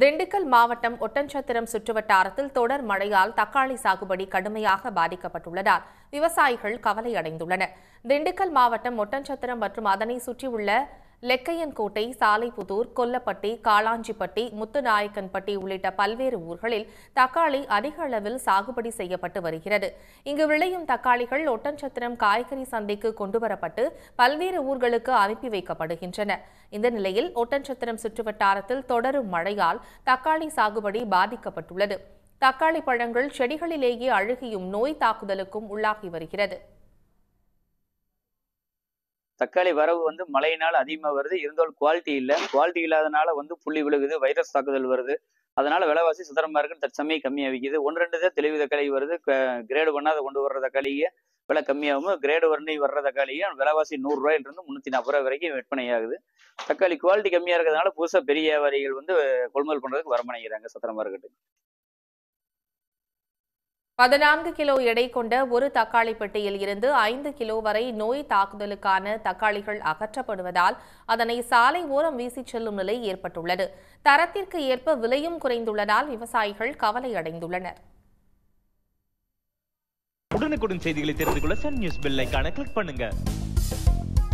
திண்டுக்கல் மாவட்டம் ஒட்டன்சத்திரம் சுற்றுவட்டாரத்தில் தொடர் மழையால் தக்காளி சாகுபடி கடுமையாக பாதிக்கப்பட்டுள்ளதால் விவசாயிகள் கவலையடைந்துள்ளனர் திண்டுக்கல் மாவட்டம் ஒட்டன்சத்திரம் மற்றும் அதனை சுற்றியுள்ள லெக்கையன்கோட்டை சாலைப்புதூர் கொல்லப்பட்டி காளாஞ்சிப்பட்டி முத்துநாயக்கன்பட்டி உள்ளிட்ட பல்வேறு ஊர்களில் தக்காளி அதிக அளவில் சாகுபடி செய்யப்பட்டு வருகிறது இங்கு விளையும் தக்காளிகள் ஒட்டன்சத்திரம் காய்கறி சந்தைக்கு கொண்டுவரப்பட்டு பல்வேறு ஊர்களுக்கு அனுப்பி வைக்கப்படுகின்றன இந்த நிலையில் ஒட்டன்சத்திரம் சுற்றுவட்டாரத்தில் தொடரும் மழையால் தக்காளி சாகுபடி பாதிக்கப்பட்டுள்ளது தக்காளி பழங்கள் செடிகளிலேயே அழுகியும் நோய் தாக்குதலுக்கும் உள்ளாகி வருகிறது தக்காளி வரவு வந்து மழையினால் அதிகமாக வருது இருந்தாலும் குவாலிட்டி இல்லை குவாலிட்டி இல்லாதனால வந்து புள்ளி விழுகுது வைரஸ் தாக்குதல் வருது அதனால விலைவாசி சுதரமாக இருக்குன்னு தற்சமயம் கம்மியாக விற்கிது ஒன்று ரெண்டு தான் தெளிவு தக்காளி வருது கிரேடு பண்ணாத கொண்டு வர்ற தக்காளியை விலை கம்மியாகவும் கிரேடு வரணி வர்ற தக்காளியும் விலைவாசி நூறுரூவாயிலிருந்து முந்நூற்றி நாற்பது ரூபாய் வரைக்கும் விற்பனை ஆகுது தக்காளி குவாலிட்டி கம்மியாக இருக்கிறதுனால புதுசாக பெரிய வியாபாரிகள் வந்து கொள்முதல் பண்ணுறதுக்கு வரமணைகிறாங்க சத்திரமா இருக்கட்டும் பதினான்கு கிலோ எடை கொண்ட ஒரு தக்காளி பெட்டியில் இருந்து ஐந்து கிலோ வரை நோய் தாக்குதலுக்கான தக்காளிகள் அகற்றப்படுவதால் அதனை சாலை ஓரம் வீசிச் செல்லும் நிலை ஏற்பட்டுள்ளது தரத்திற்கு ஏற்ப விலையும் குறைந்துள்ளதால் விவசாயிகள் கவலை அடைந்துள்ளனர் உடனுக்குடன் செய்திகளை தெரிந்து கொள்ள சன் நியூஸ் பில்லைக்கான கிளிக் பண்ணுங்க